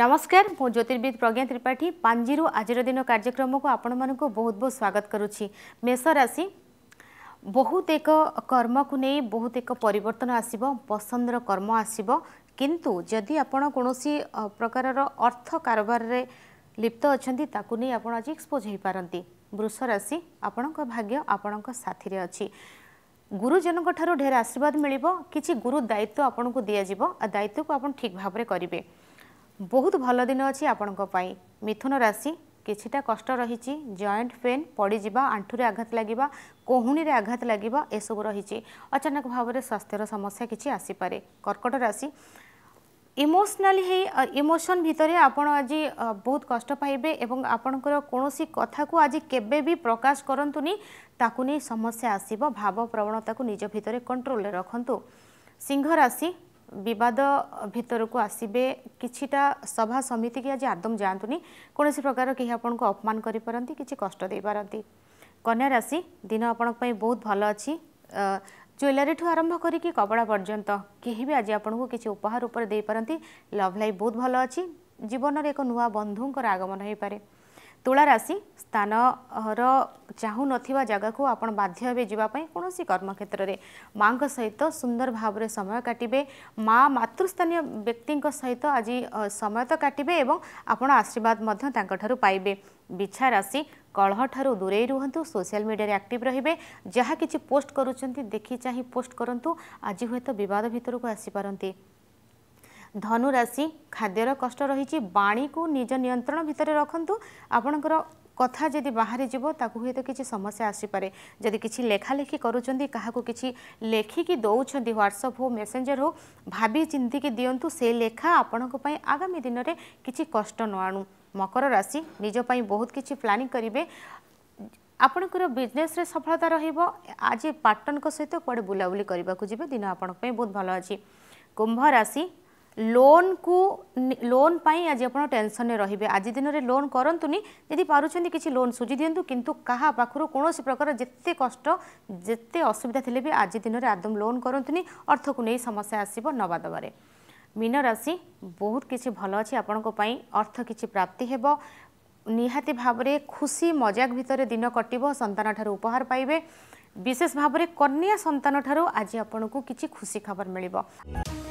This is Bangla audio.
ନମସ୍କାର ମୁଁ ଜ୍ୟୋତିର୍ବିଦ ପ୍ରଜ୍ଞା ତ୍ରିପାଠୀ ପାଞ୍ଜିରୁ ଆଜିର ଦିନ କାର୍ଯ୍ୟକ୍ରମକୁ ଆପଣମାନଙ୍କୁ ବହୁତ ବହୁତ ସ୍ୱାଗତ କରୁଛି ମେଷ ରାଶି ବହୁତ ଏକ କର୍ମକୁ ନେଇ ବହୁତ ଏକ ପରିବର୍ତ୍ତନ ଆସିବ ପସନ୍ଦର କର୍ମ ଆସିବ କିନ୍ତୁ ଯଦି ଆପଣ କୌଣସି ପ୍ରକାରର ଅର୍ଥ କାରବାରରେ ଲିପ୍ତ ଅଛନ୍ତି ତାକୁ ନେଇ ଆପଣ ଆଜି ଏକ୍ସପୋଜ୍ ହୋଇପାରନ୍ତି ବୃଷ ରାଶି ଆପଣଙ୍କ ଭାଗ୍ୟ ଆପଣଙ୍କ ସାଥିରେ ଅଛି ଗୁରୁଜନଙ୍କଠାରୁ ଢେର ଆଶୀର୍ବାଦ ମିଳିବ କିଛି ଗୁରୁ ଦାୟିତ୍ୱ ଆପଣଙ୍କୁ ଦିଆଯିବ ଆଉ ଦାୟିତ୍ୱକୁ ଆପଣ ଠିକ୍ ଭାବରେ କରିବେ ବହୁତ ଭଲ ଦିନ ଅଛି ଆପଣଙ୍କ ପାଇଁ ମିଥୁନ ରାଶି କିଛିଟା କଷ୍ଟ ରହିଛି ଜଏଣ୍ଟ ପେନ୍ ପଡ଼ିଯିବା ଆଣ୍ଠୁରେ ଆଘାତ ଲାଗିବା କହୁଣୀରେ ଆଘାତ ଲାଗିବା ଏସବୁ ରହିଛି ଅଚାନକ ଭାବରେ ସ୍ୱାସ୍ଥ୍ୟର ସମସ୍ୟା କିଛି ଆସିପାରେ କର୍କଟ ରାଶି ইমোশনাল হয়ে ইমোশন ভিতরে আপনার আজ বহুত কষ্ট পাইবে এবং আপনার কোণী কথা আজ কেবে বি প্রকাশ করতু তাকে নিয়ে সমস্যা আসব ভাবপ্রবণতা নিজ ভিতরে কন্ট্রোলে রাখতু সিংহ রাশি বিবাদ ভিতরক আসবে কিছুটা সভা সমিতি কি আজ আদম যাতে কোণী প্রকার কে আপনার অপমান করে পারতি কিছু কষ্ট দিয়ে কন্যা রাশি দিন আপনার বহুত ভালো অ জুয়েলারি ঠু আরম্ভ করি কপড়া পর্যন্ত কেবি আজ আপনার কিছু উপহার উপরে দিয়ে পারতি লভ লাইফ বহুত ভালো অ জীবনের এক নূয়া বন্ধুঙ্কর আগমন হয়ে পড়ে ତୁଳାରାଶି ସ୍ଥାନର ଚାହୁଁନଥିବା ଜାଗାକୁ ଆପଣ ବାଧ୍ୟ ହେବେ ଯିବା ପାଇଁ କୌଣସି କର୍ମକ୍ଷେତ୍ରରେ ମାଆଙ୍କ ସହିତ ସୁନ୍ଦର ଭାବରେ ସମୟ କାଟିବେ ମା ମାତୃସ୍ଥାନୀୟ ବ୍ୟକ୍ତିଙ୍କ ସହିତ ଆଜି ସମୟ ତ କାଟିବେ ଏବଂ ଆପଣ ଆଶୀର୍ବାଦ ମଧ୍ୟ ତାଙ୍କଠାରୁ ପାଇବେ ବିଛା ରାଶି କଳହଠାରୁ ଦୂରେଇ ରୁହନ୍ତୁ ସୋସିଆଲ ମିଡ଼ିଆରେ ଆକ୍ଟିଭ୍ ରହିବେ ଯାହା କିଛି ପୋଷ୍ଟ କରୁଛନ୍ତି ଦେଖି ଚାହିଁ ପୋଷ୍ଟ କରନ୍ତୁ ଆଜି ହୁଏତ ବିବାଦ ଭିତରକୁ ଆସିପାରନ୍ତି ধনুরাশি খাদ্যর কষ্ট রয়েছে বাণীকে নিজ নিয়ন্ত্রণ ভিতরে রাখতু আপনার কথা যদি বাহারি যাব তাকে হয়তো কিছু সমস্যা আসিপারে যদি কিছু লেখালেখি করছেন কাহকু কিছু লেখিকি দৌঁছেন হোয়াটসঅপ হো মেসেঞ্জর হো ভাবি চিন্তিকি দিও সে লেখা আপনার আগামী দিনের কিছু কষ্ট ন আণু মকর রাশি নিজপাই বহুত কিছু প্ল্যানিং করবে ଆପଣଙ୍କର ବିଜନେସ୍ରେ ସଫଳତା ରହିବ ଆଜି ପାର୍ଟନରଙ୍କ ସହିତ କୁଆଡ଼େ ବୁଲାବୁଲି କରିବାକୁ ଯିବେ ଦିନ ଆପଣଙ୍କ ପାଇଁ ବହୁତ ଭଲ ଅଛି କୁମ୍ଭ ରାଶି ଲୋନ୍କୁ ଲୋନ୍ ପାଇଁ ଆଜି ଆପଣ ଟେନସନ୍ରେ ରହିବେ ଆଜି ଦିନରେ ଲୋନ୍ କରନ୍ତୁନି ଯଦି ପାରୁଛନ୍ତି କିଛି ଲୋନ୍ ସୁଝି ଦିଅନ୍ତୁ କିନ୍ତୁ କାହା ପାଖରୁ କୌଣସି ପ୍ରକାର ଯେତେ କଷ୍ଟ ଯେତେ ଅସୁବିଧା ଥିଲେ ବି ଆଜି ଦିନରେ ଆଦୌ ଲୋନ୍ କରନ୍ତୁନି ଅର୍ଥକୁ ନେଇ ସମସ୍ୟା ଆସିବ ନେବା ଦେବାରେ ମୀନ ରାଶି ବହୁତ କିଛି ଭଲ ଅଛି ଆପଣଙ୍କ ପାଇଁ ଅର୍ଥ କିଛି ପ୍ରାପ୍ତି ହେବ ନିହାତି ଭାବରେ ଖୁସି ମଜାକ ଭିତରେ ଦିନ କଟିବ ସନ୍ତାନଠାରୁ ଉପହାର ପାଇବେ ବିଶେଷ ଭାବରେ କନ୍ୟା ସନ୍ତାନଠାରୁ ଆଜି ଆପଣଙ୍କୁ କିଛି ଖୁସି ଖବର ମିଳିବ